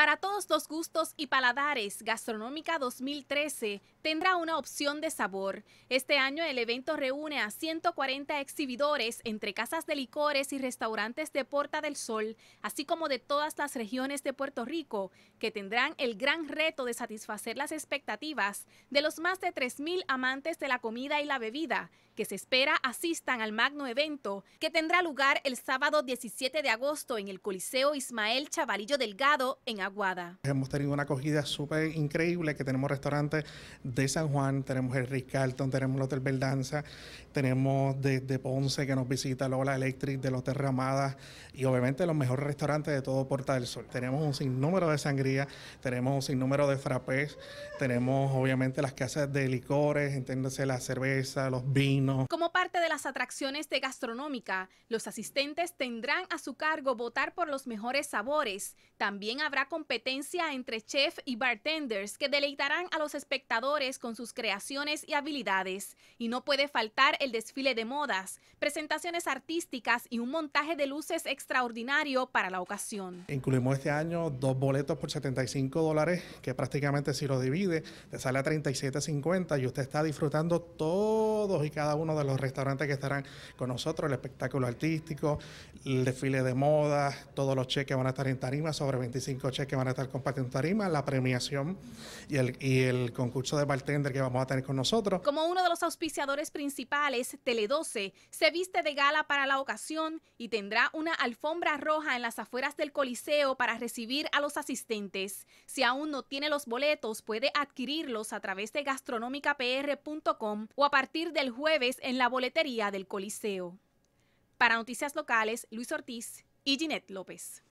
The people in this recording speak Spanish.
Para todos los gustos y paladares, Gastronómica 2013 tendrá una opción de sabor. Este año el evento reúne a 140 exhibidores entre casas de licores y restaurantes de Porta del Sol, así como de todas las regiones de Puerto Rico, que tendrán el gran reto de satisfacer las expectativas de los más de 3.000 amantes de la comida y la bebida, que se espera asistan al magno evento, que tendrá lugar el sábado 17 de agosto en el Coliseo Ismael Chavalillo Delgado en Hemos tenido una acogida súper increíble, que tenemos restaurantes de San Juan, tenemos el Rick Carlton, tenemos el Hotel Verdanza, tenemos desde de Ponce que nos visita Lola Electric, de los Terramadas y obviamente los mejores restaurantes de todo Porta del Sol. Tenemos un sinnúmero de sangría, tenemos un sinnúmero de frappés, tenemos obviamente las casas de licores, entiéndase la cerveza, los vinos. Como parte de las atracciones de gastronómica, los asistentes tendrán a su cargo votar por los mejores sabores. También habrá competencia entre chef y bartenders que deleitarán a los espectadores con sus creaciones y habilidades. Y no puede faltar el desfile de modas, presentaciones artísticas y un montaje de luces extraordinario para la ocasión. Incluimos este año dos boletos por 75 dólares, que prácticamente si lo divide, te sale a 37.50 y usted está disfrutando todos y cada uno de los restaurantes que estarán con nosotros, el espectáculo artístico, el desfile de moda, todos los cheques van a estar en tarima, sobre 25 cheques van a estar compartiendo tarima, la premiación y el, y el concurso de bartender que vamos a tener con nosotros. Como uno de los auspiciadores principales, Tele12 se viste de gala para la ocasión y tendrá una alfombra roja en las afueras del Coliseo para recibir a los asistentes. Si aún no tiene los boletos, puede adquirirlos a través de gastronómicapr.com o a partir del jueves en la boletería del Coliseo. Para Noticias Locales, Luis Ortiz y Ginette López.